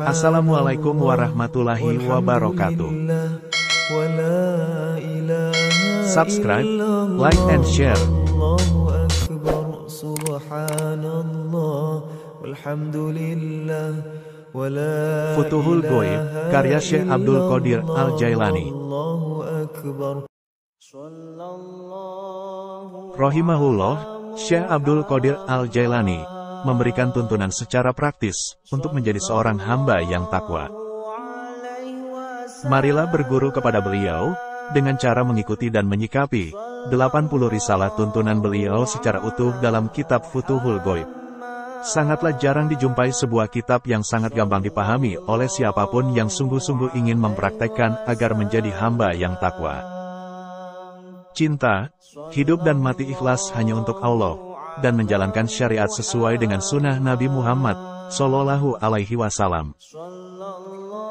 Assalamualaikum warahmatullahi wabarakatuh. Subscribe, like and share. Futuhul Goib, karya Syekh Abdul Qadir Al-Jailani. Rohimahullah, Syekh Abdul Qadir Al-Jailani, memberikan tuntunan secara praktis untuk menjadi seorang hamba yang takwa. Marilah berguru kepada beliau dengan cara mengikuti dan menyikapi 80 risalah tuntunan beliau secara utuh dalam kitab Futuhul Goib. Sangatlah jarang dijumpai sebuah kitab yang sangat gampang dipahami oleh siapapun yang sungguh-sungguh ingin mempraktekkan agar menjadi hamba yang takwa. Cinta, hidup dan mati ikhlas hanya untuk Allah, dan menjalankan syariat sesuai dengan sunnah Nabi Muhammad Sallallahu Alaihi Wasallam.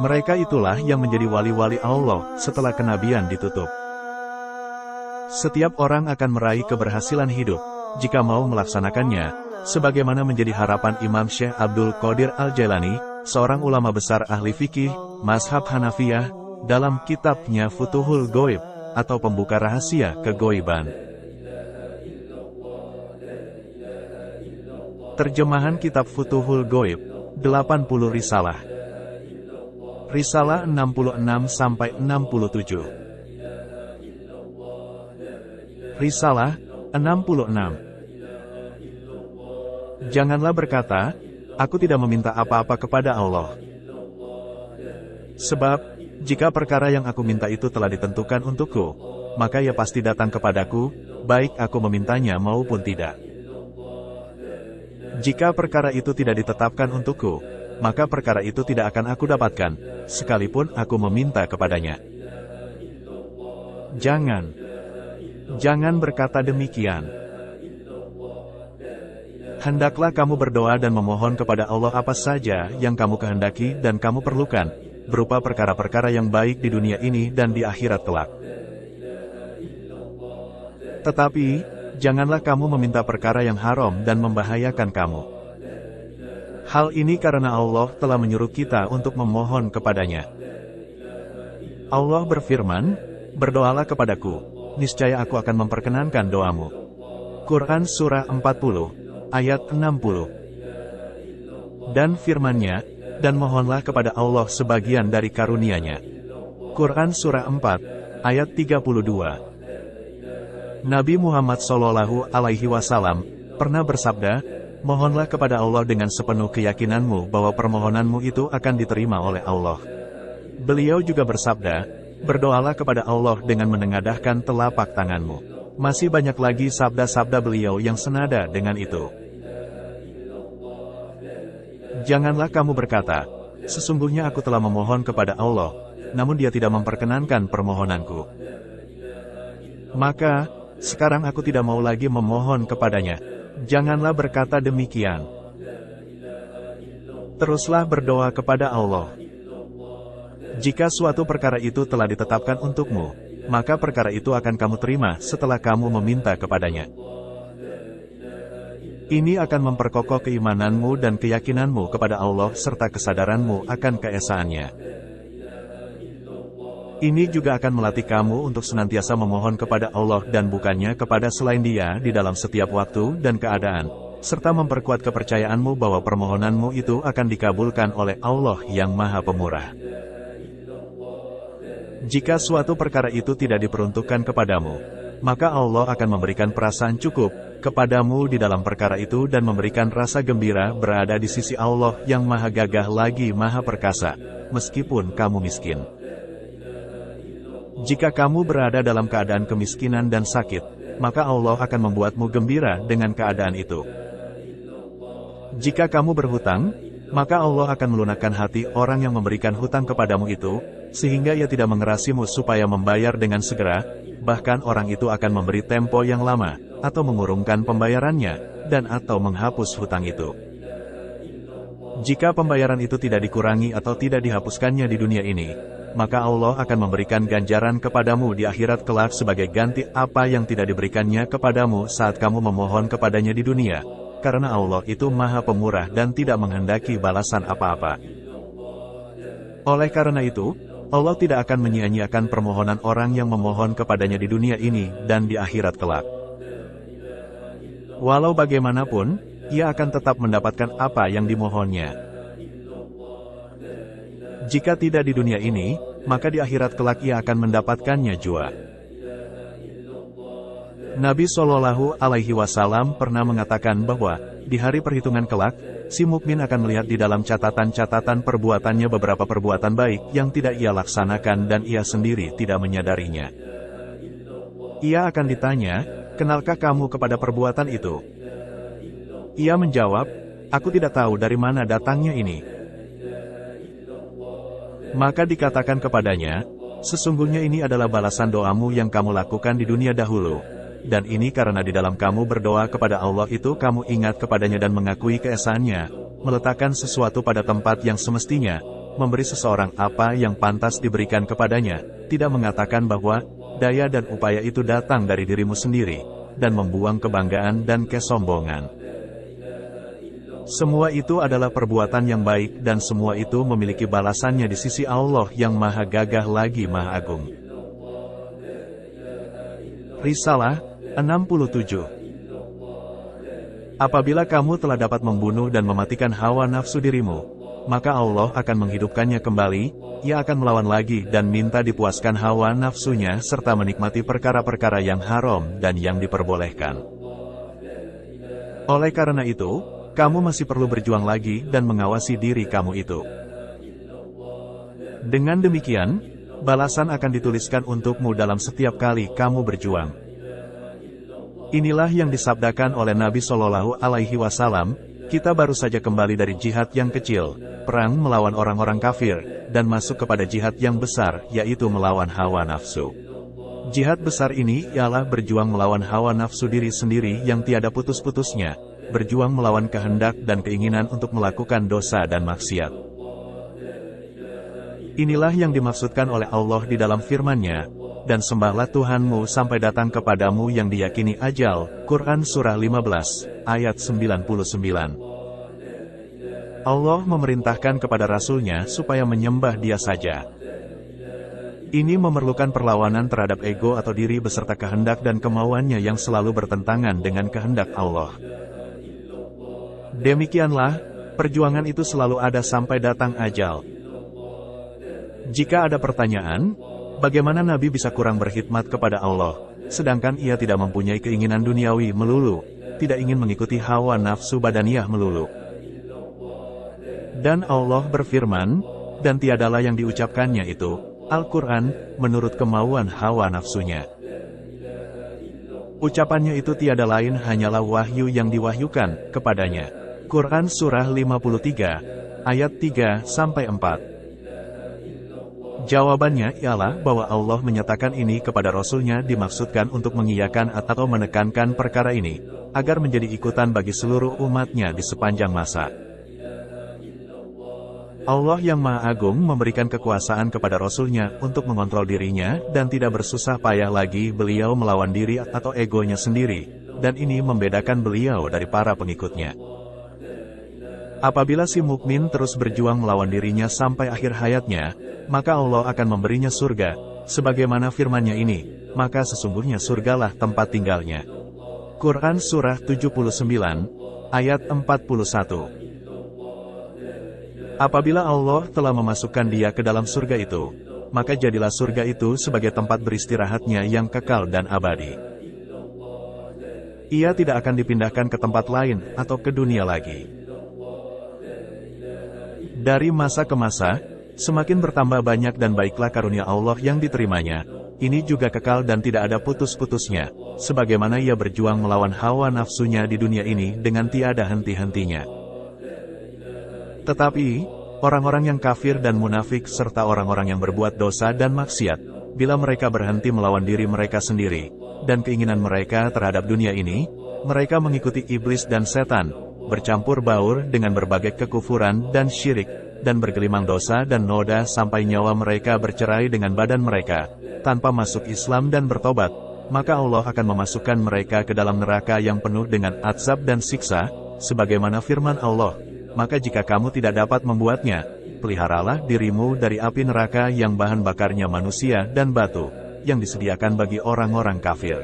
Mereka itulah yang menjadi wali-wali Allah setelah kenabian ditutup. Setiap orang akan meraih keberhasilan hidup jika mau melaksanakannya, sebagaimana menjadi harapan Imam Syekh Abdul Qadir Al-Jailani, seorang ulama besar ahli fikih, mazhab Hanafiyah, dalam kitabnya Futuhul Goib atau pembuka rahasia kegoiban. Terjemahan Kitab Futuhul Goib 80 Risalah Risalah 66-67 Risalah 66 Janganlah berkata, Aku tidak meminta apa-apa kepada Allah. Sebab, jika perkara yang aku minta itu telah ditentukan untukku, maka ia pasti datang kepadaku, baik aku memintanya maupun tidak. Jika perkara itu tidak ditetapkan untukku, maka perkara itu tidak akan aku dapatkan, sekalipun aku meminta kepadanya. Jangan, jangan berkata demikian. Hendaklah kamu berdoa dan memohon kepada Allah apa saja yang kamu kehendaki dan kamu perlukan, berupa perkara-perkara yang baik di dunia ini dan di akhirat kelak. Tetapi, janganlah kamu meminta perkara yang haram dan membahayakan kamu. Hal ini karena Allah telah menyuruh kita untuk memohon kepadanya. Allah berfirman, Berdoalah kepadaku, niscaya aku akan memperkenankan doamu. Quran Surah 40, ayat 60 Dan firmannya, dan mohonlah kepada Allah sebagian dari karunia-Nya. Quran Surah 4, ayat 32 Nabi Muhammad Shallallahu Alaihi Wasallam pernah bersabda, mohonlah kepada Allah dengan sepenuh keyakinanmu bahwa permohonanmu itu akan diterima oleh Allah. Beliau juga bersabda, berdoalah kepada Allah dengan menengadahkan telapak tanganmu. Masih banyak lagi sabda-sabda beliau yang senada dengan itu. Janganlah kamu berkata, sesungguhnya aku telah memohon kepada Allah, namun dia tidak memperkenankan permohonanku. Maka, sekarang aku tidak mau lagi memohon kepadanya. Janganlah berkata demikian. Teruslah berdoa kepada Allah. Jika suatu perkara itu telah ditetapkan untukmu, maka perkara itu akan kamu terima setelah kamu meminta kepadanya. Ini akan memperkokoh keimananmu dan keyakinanmu kepada Allah serta kesadaranmu akan keesaannya. Ini juga akan melatih kamu untuk senantiasa memohon kepada Allah dan bukannya kepada selain Dia di dalam setiap waktu dan keadaan, serta memperkuat kepercayaanmu bahwa permohonanmu itu akan dikabulkan oleh Allah yang Maha Pemurah. Jika suatu perkara itu tidak diperuntukkan kepadamu, maka Allah akan memberikan perasaan cukup kepadamu di dalam perkara itu dan memberikan rasa gembira berada di sisi Allah yang Maha Gagah lagi Maha Perkasa, meskipun kamu miskin. Jika kamu berada dalam keadaan kemiskinan dan sakit, maka Allah akan membuatmu gembira dengan keadaan itu. Jika kamu berhutang, maka Allah akan melunakkan hati orang yang memberikan hutang kepadamu itu, sehingga ia tidak mengerasimu supaya membayar dengan segera, bahkan orang itu akan memberi tempo yang lama, atau mengurungkan pembayarannya, dan atau menghapus hutang itu. Jika pembayaran itu tidak dikurangi atau tidak dihapuskannya di dunia ini, maka Allah akan memberikan ganjaran kepadamu di akhirat kelak sebagai ganti apa yang tidak diberikannya kepadamu saat kamu memohon kepadanya di dunia. Karena Allah itu maha pemurah dan tidak menghendaki balasan apa-apa. Oleh karena itu, Allah tidak akan menyia-nyiakan permohonan orang yang memohon kepadanya di dunia ini dan di akhirat kelak. Walau bagaimanapun, ia akan tetap mendapatkan apa yang dimohonnya. Jika tidak di dunia ini, maka di akhirat kelak ia akan mendapatkannya jua. Nabi Shallallahu Alaihi Wasallam pernah mengatakan bahwa di hari perhitungan kelak, si mukmin akan melihat di dalam catatan-catatan perbuatannya beberapa perbuatan baik yang tidak ia laksanakan dan ia sendiri tidak menyadarinya. Ia akan ditanya, kenalkah kamu kepada perbuatan itu? Ia menjawab, aku tidak tahu dari mana datangnya ini. Maka dikatakan kepadanya, Sesungguhnya ini adalah balasan doamu yang kamu lakukan di dunia dahulu. Dan ini karena di dalam kamu berdoa kepada Allah itu kamu ingat kepadanya dan mengakui keesaannya, meletakkan sesuatu pada tempat yang semestinya, memberi seseorang apa yang pantas diberikan kepadanya, tidak mengatakan bahwa daya dan upaya itu datang dari dirimu sendiri, dan membuang kebanggaan dan kesombongan. Semua itu adalah perbuatan yang baik dan semua itu memiliki balasannya di sisi Allah yang maha gagah lagi maha agung. Risalah 67 Apabila kamu telah dapat membunuh dan mematikan hawa nafsu dirimu, maka Allah akan menghidupkannya kembali, ia akan melawan lagi dan minta dipuaskan hawa nafsunya serta menikmati perkara-perkara yang haram dan yang diperbolehkan. Oleh karena itu, kamu masih perlu berjuang lagi dan mengawasi diri kamu itu. Dengan demikian, balasan akan dituliskan untukmu dalam setiap kali kamu berjuang. Inilah yang disabdakan oleh Nabi Shallallahu Alaihi Wasallam, kita baru saja kembali dari jihad yang kecil, perang melawan orang-orang kafir, dan masuk kepada jihad yang besar, yaitu melawan hawa nafsu. Jihad besar ini ialah berjuang melawan hawa nafsu diri sendiri yang tiada putus-putusnya, berjuang melawan kehendak dan keinginan untuk melakukan dosa dan maksiat. Inilah yang dimaksudkan oleh Allah di dalam firman-Nya, dan sembahlah Tuhanmu sampai datang kepadamu yang diyakini ajal, Quran Surah 15, ayat 99. Allah memerintahkan kepada Rasulnya supaya menyembah dia saja. Ini memerlukan perlawanan terhadap ego atau diri beserta kehendak dan kemauannya yang selalu bertentangan dengan kehendak Allah. Demikianlah, perjuangan itu selalu ada sampai datang ajal. Jika ada pertanyaan, bagaimana Nabi bisa kurang berkhidmat kepada Allah, sedangkan ia tidak mempunyai keinginan duniawi melulu, tidak ingin mengikuti hawa nafsu badaniyah melulu. Dan Allah berfirman, dan tiadalah yang diucapkannya itu, Al-Quran, menurut kemauan hawa nafsunya. Ucapannya itu tiada lain hanyalah wahyu yang diwahyukan kepadanya. Quran Surah 53, ayat 3-4 sampai Jawabannya ialah bahwa Allah menyatakan ini kepada Rasulnya dimaksudkan untuk mengiyakan atau menekankan perkara ini, agar menjadi ikutan bagi seluruh umatnya di sepanjang masa. Allah yang Maha Agung memberikan kekuasaan kepada Rasulnya untuk mengontrol dirinya dan tidak bersusah payah lagi beliau melawan diri atau egonya sendiri, dan ini membedakan beliau dari para pengikutnya. Apabila si mukmin terus berjuang melawan dirinya sampai akhir hayatnya, maka Allah akan memberinya surga, sebagaimana firmannya ini, maka sesungguhnya surgalah tempat tinggalnya. Quran Surah 79, ayat 41 Apabila Allah telah memasukkan dia ke dalam surga itu, maka jadilah surga itu sebagai tempat beristirahatnya yang kekal dan abadi. Ia tidak akan dipindahkan ke tempat lain atau ke dunia lagi. Dari masa ke masa, semakin bertambah banyak dan baiklah karunia Allah yang diterimanya. Ini juga kekal dan tidak ada putus-putusnya, sebagaimana ia berjuang melawan hawa nafsunya di dunia ini dengan tiada henti-hentinya. Tetapi, orang-orang yang kafir dan munafik serta orang-orang yang berbuat dosa dan maksiat, bila mereka berhenti melawan diri mereka sendiri, dan keinginan mereka terhadap dunia ini, mereka mengikuti iblis dan setan, bercampur baur dengan berbagai kekufuran dan syirik, dan bergelimang dosa dan noda sampai nyawa mereka bercerai dengan badan mereka, tanpa masuk Islam dan bertobat, maka Allah akan memasukkan mereka ke dalam neraka yang penuh dengan azab dan siksa, sebagaimana firman Allah, maka jika kamu tidak dapat membuatnya, peliharalah dirimu dari api neraka yang bahan bakarnya manusia dan batu, yang disediakan bagi orang-orang kafir.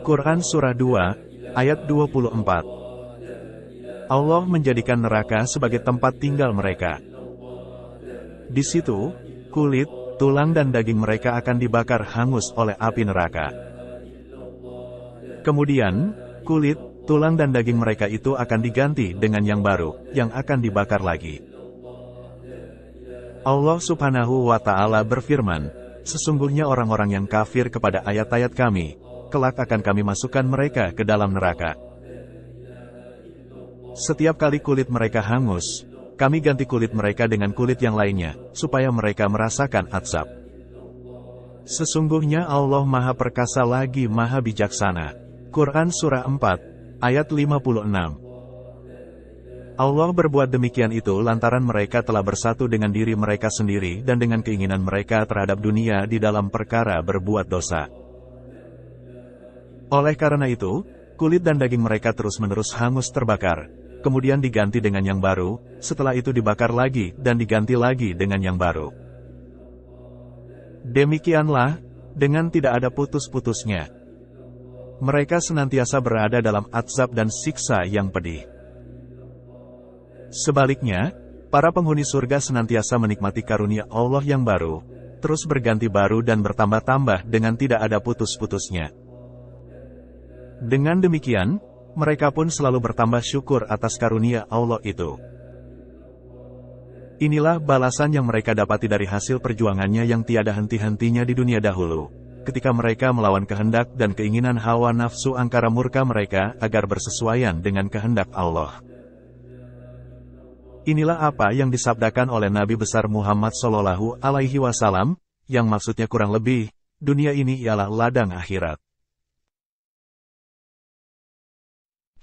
Quran Surah 2, ayat 24 Allah menjadikan neraka sebagai tempat tinggal mereka. Di situ, kulit, tulang dan daging mereka akan dibakar hangus oleh api neraka. Kemudian, kulit, tulang dan daging mereka itu akan diganti dengan yang baru, yang akan dibakar lagi. Allah subhanahu wa ta'ala berfirman, Sesungguhnya orang-orang yang kafir kepada ayat-ayat kami, kelak akan kami masukkan mereka ke dalam neraka. Setiap kali kulit mereka hangus, kami ganti kulit mereka dengan kulit yang lainnya, supaya mereka merasakan azab. Sesungguhnya Allah Maha Perkasa lagi Maha Bijaksana. Quran Surah 4, ayat 56 Allah berbuat demikian itu lantaran mereka telah bersatu dengan diri mereka sendiri dan dengan keinginan mereka terhadap dunia di dalam perkara berbuat dosa. Oleh karena itu, kulit dan daging mereka terus-menerus hangus terbakar, kemudian diganti dengan yang baru, setelah itu dibakar lagi dan diganti lagi dengan yang baru. Demikianlah, dengan tidak ada putus-putusnya. Mereka senantiasa berada dalam azab dan siksa yang pedih. Sebaliknya, para penghuni surga senantiasa menikmati karunia Allah yang baru, terus berganti baru dan bertambah-tambah dengan tidak ada putus-putusnya. Dengan demikian, mereka pun selalu bertambah syukur atas karunia Allah itu. Inilah balasan yang mereka dapati dari hasil perjuangannya yang tiada henti-hentinya di dunia dahulu. Ketika mereka melawan kehendak dan keinginan hawa nafsu angkara murka mereka agar bersesuaian dengan kehendak Allah. Inilah apa yang disabdakan oleh Nabi besar Muhammad sallallahu Alaihi Wasallam, yang maksudnya kurang lebih, dunia ini ialah ladang akhirat.